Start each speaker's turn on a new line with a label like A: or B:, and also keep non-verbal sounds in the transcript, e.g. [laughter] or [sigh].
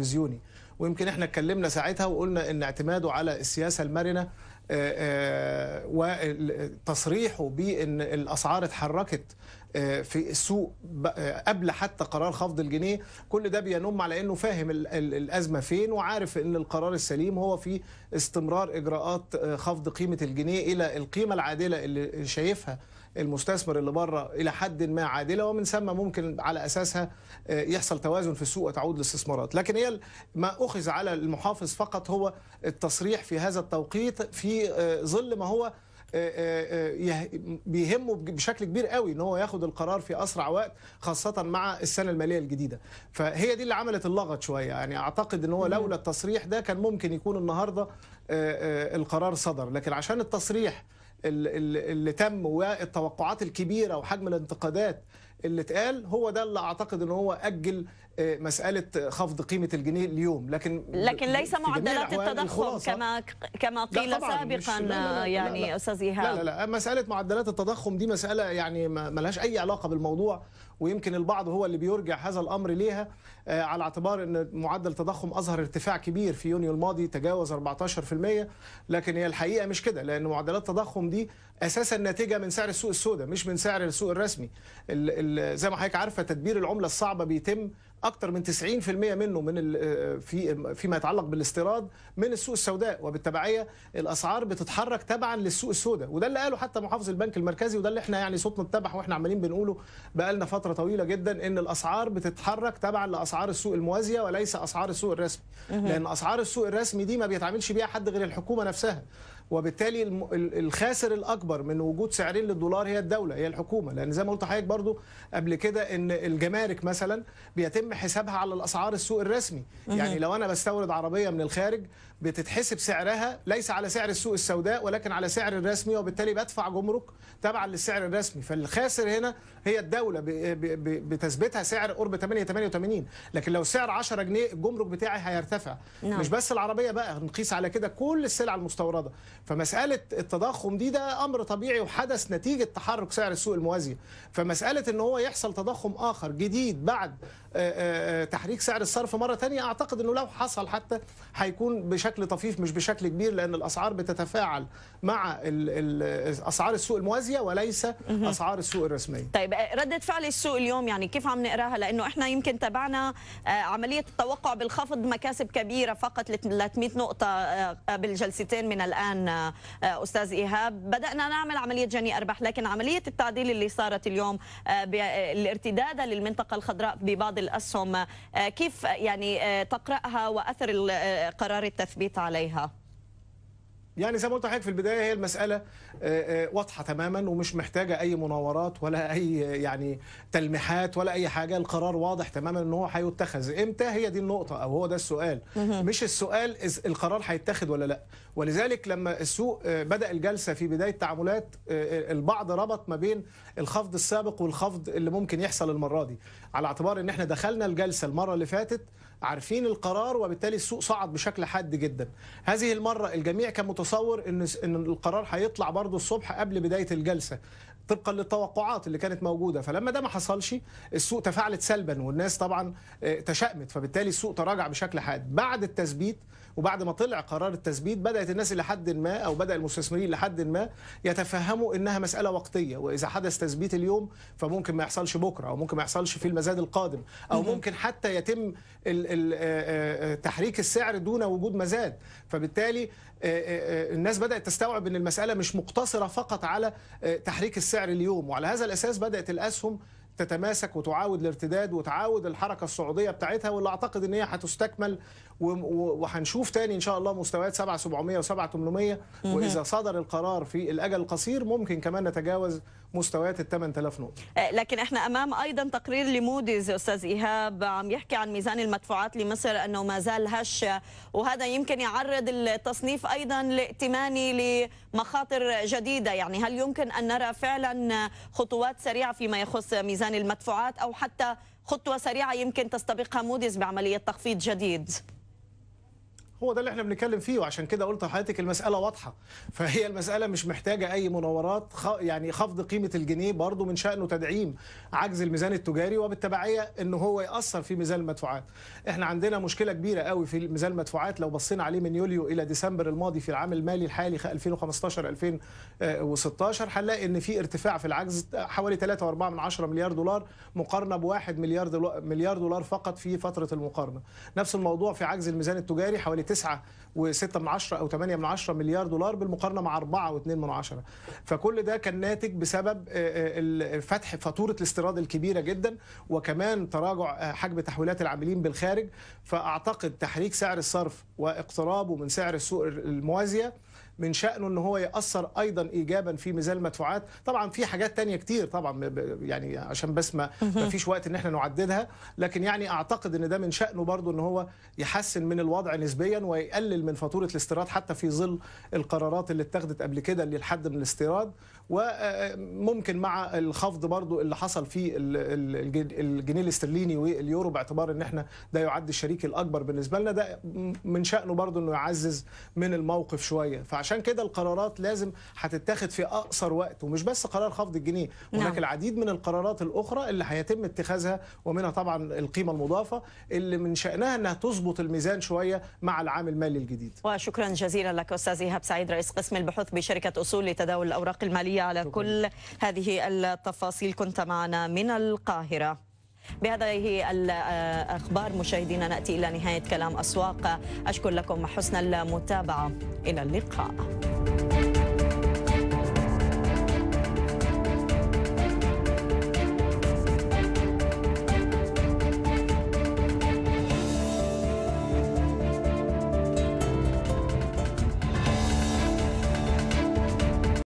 A: التلفزيوني ويمكن احنا اتكلمنا ساعتها وقلنا ان اعتماده على السياسه المرنه آه، آه، وتصريحه بان الاسعار اتحركت آه، في السوق قبل حتى قرار خفض الجنيه كل ده بينم على انه فاهم الازمه فين وعارف ان القرار السليم هو في استمرار اجراءات خفض قيمه الجنيه الى القيمه العادله اللي شايفها المستثمر اللي بره الى حد ما عادله ومن ثم ممكن على اساسها آه، يحصل توازن في السوق وتعود الاستثمارات لكن هي ما اخذ على المحافظ فقط هو التصريح في هذا التوقيت في آه، ظل ما هو آه، بيهمه بشكل كبير قوي ان هو ياخد القرار في اسرع وقت خاصه مع السنه الماليه الجديده فهي دي اللي عملت اللغط شويه يعني اعتقد ان هو لولا التصريح ده كان ممكن يكون النهارده القرار صدر لكن عشان التصريح اللي تم والتوقعات الكبيره وحجم الانتقادات اللي اتقال هو ده اللي اعتقد ان هو اجل آه، مساله خفض قيمه الجنيه اليوم لكن لكن ليس معدلات التضخم كما
B: كما قيل سابقا يعني استاذ ايهاب لا, لا
A: لا مساله معدلات التضخم دي مساله يعني لهاش اي علاقه بالموضوع ويمكن البعض هو اللي بيرجع هذا الامر ليها آه، على اعتبار ان معدل التضخم اظهر ارتفاع كبير في يونيو الماضي تجاوز 14% لكن هي الحقيقه مش كده لان معدلات التضخم دي اساسا ناتجه من سعر السوق السوداء مش من سعر السوق الرسمي زي ما حضرتك عارفه تدبير العمله الصعبه بيتم اكثر من 90% منه من آه، في فيما يتعلق بالاستيراد من السوق السوداء وبالتبعيه الاسعار بتتحرك تبعا للسوق السوداء وده اللي قاله حتى محافظ البنك المركزي وده اللي احنا يعني صوتنا اتبح واحنا عمالين بنقوله بقالنا فتره طويله جدا ان الاسعار بتتحرك تبعا لاسعار السوق الموازيه وليس اسعار السوق الرسمي لان اسعار السوق الرسمي دي ما بيتعاملش بيها حد غير الحكومه نفسها وبالتالي الخاسر الاكبر من وجود سعرين للدولار هي الدوله هي الحكومه لان زي ما قلت لحضرتك برضو قبل كده ان الجمارك مثلا بيتم حسابها على الاسعار السوق الرسمي يعني لو انا بستورد عربيه من الخارج بتتحسب سعرها ليس على سعر السوق السوداء ولكن على سعر الرسمي وبالتالي بدفع جمرك تبعا للسعر الرسمي فالخاسر هنا هي الدوله بتثبتها سعر قرب 8 88 لكن لو سعر 10 جنيه الجمرك بتاعي هيرتفع نعم. مش بس العربيه بقى نقيس على كده كل السلع المستورده فمساله التضخم دي ده امر طبيعي وحدث نتيجه تحرك سعر السوق الموازيه فمساله ان هو يحصل تضخم اخر جديد بعد آه، آه، آه، تحريك سعر الصرف مره ثانيه اعتقد انه لو حصل حتى هيكون بشكل طفيف مش بشكل كبير لان الاسعار بتتفاعل مع اسعار السوق الموازيه وليس اسعار السوق الرسميه
B: طيب رده فعل السوق اليوم يعني كيف عم نقراها لانه احنا يمكن تابعنا عمليه التوقع بالخفض مكاسب كبيره فقط 300 نقطه بالجلستين من الان آه، استاذ ايهاب بدانا نعمل عمليه جني ارباح لكن عمليه التعديل اللي صارت اليوم آه، بالارتداد آه، للمنطقه الخضراء ببعض الاسهم كيف يعني تقراها واثر قرار التثبيت عليها
A: يعني زي ما قلت لحضرتك في البدايه هي المساله آه، آه، واضحه تماما ومش محتاجه اي مناورات ولا اي يعني تلميحات ولا اي حاجه القرار واضح تماما ان هو هيتخذ امتى هي دي النقطه او هو ده السؤال مش السؤال القرار هيتخذ ولا لا ولذلك لما السوق آه، بدا الجلسه في بدايه تعاملات البعض ربط ما بين الخفض السابق والخفض اللي ممكن يحصل المره دي على اعتبار ان احنا دخلنا الجلسه المره اللي فاتت عارفين القرار وبالتالي السوق صعد بشكل حاد جدا هذه المره الجميع كان متص متصور ان ان القرار هيطلع برضه الصبح قبل بدايه الجلسه طبقا للتوقعات اللي كانت موجوده فلما ده ما حصلش السوق تفاعلت سلبا والناس طبعا آه، تشائمت فبالتالي السوق تراجع بشكل حاد بعد التثبيت وبعد ما طلع قرار التثبيت بدات الناس الى حد ما او بدا المستثمرين لحد ما يتفهموا انها مساله وقتيه واذا حدث تثبيت اليوم فممكن ما يحصلش بكره او ممكن ما يحصلش في المزاد القادم او ممكن حتى يتم آه، آه، تحريك السعر دون وجود مزاد فبالتالي الناس بدأت تستوعب أن المسألة مش مقتصرة فقط على آه، تحريك السعر اليوم وعلى هذا الأساس بدأت الأسهم تتماسك وتعاود الارتداد وتعاود الحركة الصعودية بتاعتها واللي أعتقد أن هي هتستكمل وهنشوف تاني ان شاء الله مستويات 7700 و 7800 واذا صدر القرار في الاجل القصير ممكن كمان نتجاوز مستويات ال 8000 نقطه
B: آه، لكن احنا امام ايضا تقرير لموديز استاذ ايهاب عم يحكي عن ميزان المدفوعات لمصر انه ما زال هش وهذا يمكن يعرض التصنيف ايضا لائتماني لمخاطر جديده يعني هل يمكن ان نرى فعلا خطوات سريعه فيما يخص ميزان المدفوعات او حتى خطوه سريعه يمكن تستبقها موديز بعمليه تخفيض جديد
A: هو ده اللي احنا بنتكلم فيه وعشان كده قلت لحضرتك المساله واضحه [laughs] فهي المساله مش محتاجه اي مناورات خ... يعني خفض قيمه الجنيه برضه من شانه تدعيم عجز الميزان التجاري وبالتبعيه ان هو ياثر في ميزان المدفوعات احنا عندنا مشكله كبيره قوي في ميزان المدفوعات لو بصينا عليه من يوليو الى ديسمبر الماضي في العام المالي الحالي 2015 2016 هنلاقي ان في ارتفاع في العجز حوالي 3.4 مليار دولار مقارنه ب 1 مليار دولار مليار دولار فقط في فتره المقارنه نفس الموضوع في عجز الميزان التجاري حوالي تسعة و من عشرة او 8 من عشرة مليار دولار بالمقارنه مع أربعة واثنين من عشرة فكل ده كان ناتج بسبب آه، آه، فتح فاتوره الاستيراد الكبيره جدا وكمان تراجع آه، حجم تحويلات العاملين بالخارج فاعتقد تحريك سعر الصرف واقترابه من سعر السوق الموازيه من شأنه ان هو يأثر ايضا ايجابا في ميزان المدفوعات طبعا في حاجات تانية كتير طبعا يعني عشان بس ما فيش وقت ان احنا نعددها لكن يعني اعتقد ان ده من شأنه برضو ان هو يحسن من الوضع نسبيا ويقلل من فاتورة الاستيراد حتى في ظل القرارات اللي اتخذت قبل كده للحد من الاستيراد وممكن آه، مع الخفض برضو اللي حصل في الجنيه الاسترليني واليورو باعتبار ان احنا ده يعد الشريك الاكبر بالنسبه لنا ده من شأنه برضو انه يعزز من الموقف شويه فعشان عشان كده القرارات لازم هتتاخد في اقصر وقت ومش بس قرار خفض الجنيه هناك نعم. العديد من القرارات الاخرى اللي هيتم اتخاذها ومنها طبعا القيمه المضافه اللي من شانها انها تظبط الميزان شويه مع العام المالي الجديد
B: وشكرا جزيلا لك استاذ ايهاب سعيد رئيس قسم البحوث بشركه اصول لتداول الاوراق الماليه على شكرا. كل هذه التفاصيل كنت معنا من القاهره بهذه الأخبار مشاهدينا نأتي إلى نهاية كلام أسواق أشكر لكم حسن المتابعة إلى اللقاء